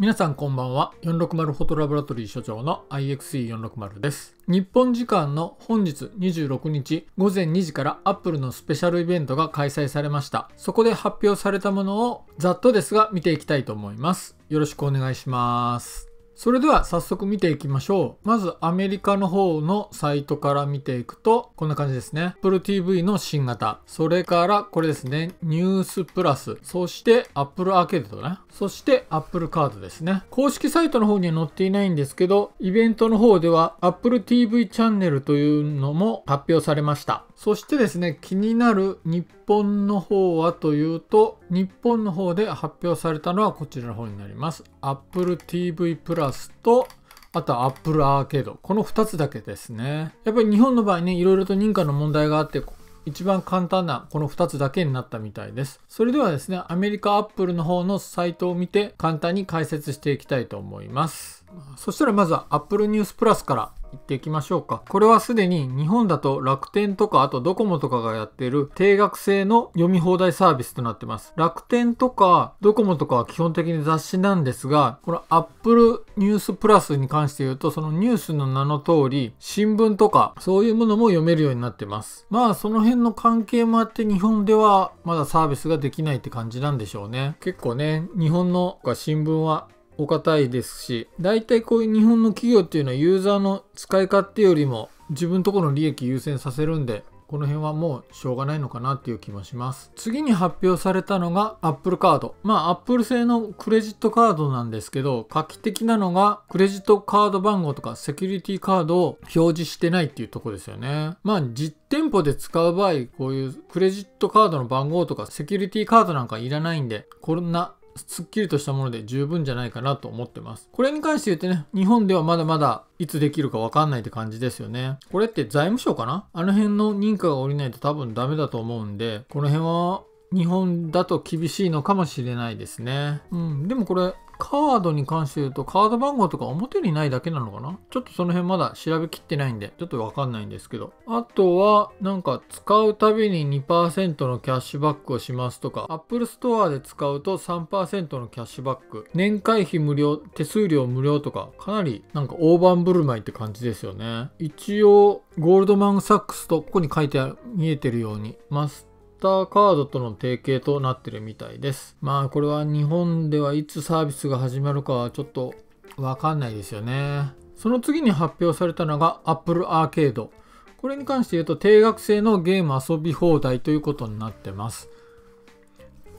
皆さんこんばんは。460フォトラボラトリー所長の IXE460 です。日本時間の本日26日午前2時から Apple のスペシャルイベントが開催されました。そこで発表されたものをざっとですが見ていきたいと思います。よろしくお願いします。それでは早速見ていきましょう。まずアメリカの方のサイトから見ていくと、こんな感じですね。Apple TV の新型。それからこれですね。ニュースプラス。そして Apple アーケードね。そして Apple カードですね。公式サイトの方には載っていないんですけど、イベントの方では Apple TV チャンネルというのも発表されました。そしてですね、気になる日本の方はというと、日本の方で発表されたのはこちらの方になります。Apple TV Plus と、あとは Apple Arcade。この2つだけですね。やっぱり日本の場合ね、いろいろと認可の問題があって、一番簡単なこの2つだけになったみたいです。それではですね、アメリカアップルの方のサイトを見て簡単に解説していきたいと思います。そしたらまずは Apple News Plus から行っていきましょうか。これはすでに日本だと楽天とかあとドコモとかがやってる定額制の読み放題サービスとなってます。楽天とかドコモとかは基本的に雑誌なんですが、この Apple News Plus に関して言うとそのニュースの名の通り新聞とかそういうものも読めるようになってます。まあその辺の関係もあって日本ではまだサービスができないって感じなんでしょうね。結構ね、日本の新聞はお堅いですし、大体こういう日本の企業っていうのはユーザーの使い勝手よりも自分とこの利益優先させるんで、この辺はもうしょうがないのかなっていう気もします。次に発表されたのが Apple カード。まあ Apple 製のクレジットカードなんですけど、画期的なのがクレジットカード番号とかセキュリティカードを表示してないっていうとこですよね。まあ実店舗で使う場合、こういうクレジットカードの番号とかセキュリティカードなんかいらないんで、こんなすっきりとしたもので十分じゃないかなと思ってます。これに関して言ってね、日本ではまだまだいつできるかわかんないって感じですよね。これって財務省かなあの辺の認可が下りないと多分ダメだと思うんで、この辺は日本だと厳しいのかもしれないですね。うん。でもこれ、カードに関して言うと、カード番号とか表にないだけなのかなちょっとその辺まだ調べきってないんで、ちょっとわかんないんですけど。あとは、なんか使うたびに2%のキャッシュバックをしますとか、Apple Store で使うと3%のキャッシュバック、年会費無料、手数料無料とか、かなりなんか大盤振る舞いって感じですよね。一応、ゴールドマンサックスと、ここに書いてある、見えてるように、マスターカードとの提携となってるみたいです。まあこれは日本ではいつサービスが始まるかはちょっとわかんないですよね。その次に発表されたのが Apple Arcade。これに関して言うと定額制のゲーム遊び放題ということになってます。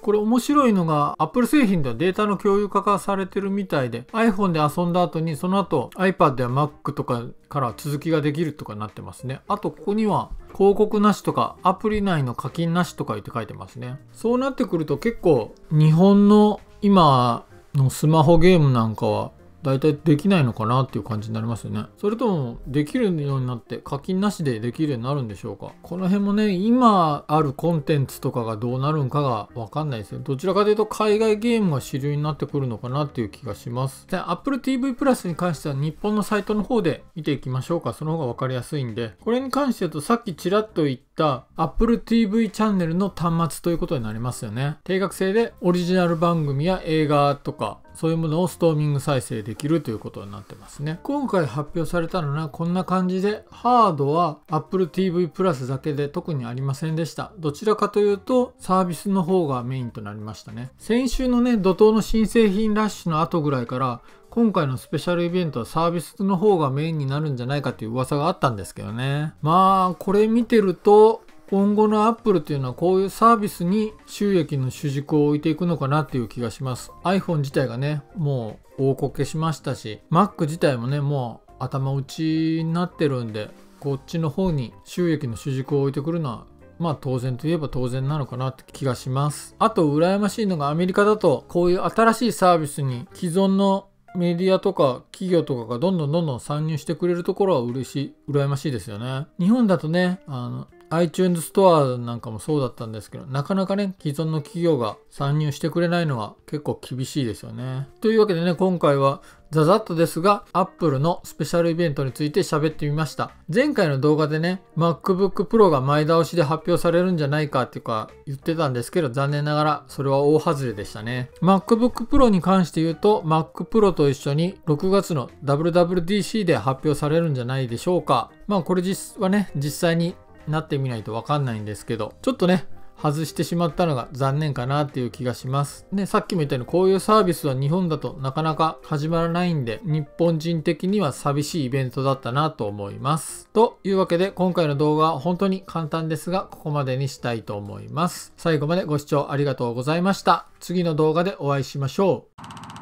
これ面白いのが Apple 製品ではデータの共有化がされてるみたいで iPhone で遊んだ後にその後 iPad や Mac とかから続きができるとかなってますね。あとここには広告なしとかアプリ内の課金なしとか言って書いてますね。そうなってくると結構日本の今のスマホゲームなんかは大体できないのかなっていう感じになりますよね。それともできるようになって課金なしでできるようになるんでしょうかこの辺もね、今あるコンテンツとかがどうなるんかがわかんないですね。どちらかというと海外ゲームが主流になってくるのかなっていう気がします。じあ Apple TV プラスに関しては日本のサイトの方で見ていきましょうか。その方がわかりやすいんで。これに関して言うとさっきちらっと言った Apple TV チャンネルの端末ということになりますよね。定額制でオリジナル番組や映画とかそういうものをストーミング再生できるということになってますね。今回発表されたのはこんな感じで、ハードは Apple TV Plus だけで特にありませんでした。どちらかというと、サービスの方がメインとなりましたね。先週のね、怒涛の新製品ラッシュの後ぐらいから、今回のスペシャルイベントはサービスの方がメインになるんじゃないかという噂があったんですけどね。まあ、これ見てると、今後のアップルっていうのはこういうサービスに収益の主軸を置いていくのかなっていう気がします。iPhone 自体がね、もう大こけしましたし、Mac 自体もね、もう頭打ちになってるんで、こっちの方に収益の主軸を置いてくるのはまあ当然といえば当然なのかなって気がします。あと羨ましいのがアメリカだとこういう新しいサービスに既存のメディアとか企業とかがどんどんどんどん参入してくれるところは嬉しい、羨ましいですよね。日本だとね、あの、iTunes ストアなんかもそうだったんですけど、なかなかね、既存の企業が参入してくれないのは結構厳しいですよね。というわけでね、今回はザザッとですが、Apple のスペシャルイベントについて喋ってみました。前回の動画でね、MacBook Pro が前倒しで発表されるんじゃないかっていうか言ってたんですけど、残念ながらそれは大外れでしたね。MacBook Pro に関して言うと、Mac Pro と一緒に6月の WWDC で発表されるんじゃないでしょうか。まあこれ実はね、実際になってみないとわかんないんですけど、ちょっとね、外してしまったのが残念かなっていう気がします。で、さっきも言ったようにこういうサービスは日本だとなかなか始まらないんで、日本人的には寂しいイベントだったなと思います。というわけで今回の動画は本当に簡単ですが、ここまでにしたいと思います。最後までご視聴ありがとうございました。次の動画でお会いしましょう。